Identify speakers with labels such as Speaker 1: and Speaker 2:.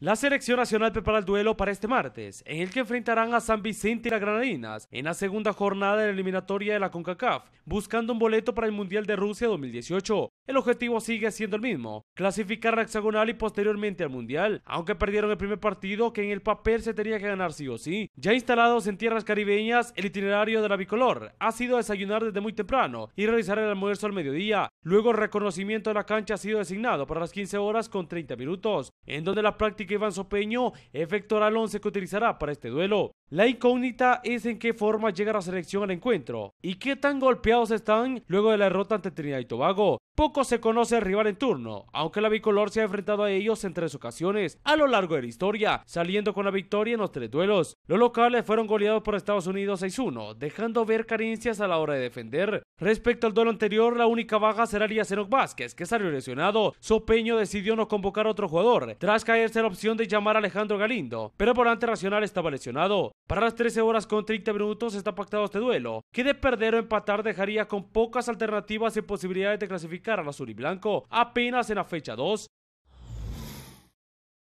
Speaker 1: La selección nacional prepara el duelo para este martes, en el que enfrentarán a San Vicente y las Granadinas en la segunda jornada de la eliminatoria de la CONCACAF, buscando un boleto para el Mundial de Rusia 2018. El objetivo sigue siendo el mismo, clasificar a hexagonal y posteriormente al mundial, aunque perdieron el primer partido que en el papel se tenía que ganar sí o sí. Ya instalados en tierras caribeñas, el itinerario de la bicolor ha sido desayunar desde muy temprano y realizar el almuerzo al mediodía. Luego el reconocimiento de la cancha ha sido designado para las 15 horas con 30 minutos, en donde la práctica Iván Sopeño efectuará el 11 que utilizará para este duelo. La incógnita es en qué forma llega la selección al encuentro y qué tan golpeados están luego de la derrota ante Trinidad y Tobago se conoce el rival en turno, aunque la bicolor se ha enfrentado a ellos en tres ocasiones a lo largo de la historia, saliendo con la victoria en los tres duelos. Los locales fueron goleados por Estados Unidos 6-1, dejando ver carencias a la hora de defender. Respecto al duelo anterior, la única baja será Elías Vázquez, que salió lesionado. Sopeño decidió no convocar a otro jugador, tras caerse la opción de llamar a Alejandro Galindo, pero por ante Racional estaba lesionado. Para las 13 horas con 30 minutos está pactado este duelo, que de perder o empatar dejaría con pocas alternativas y posibilidades de clasificar a azul y blanco apenas en la fecha 2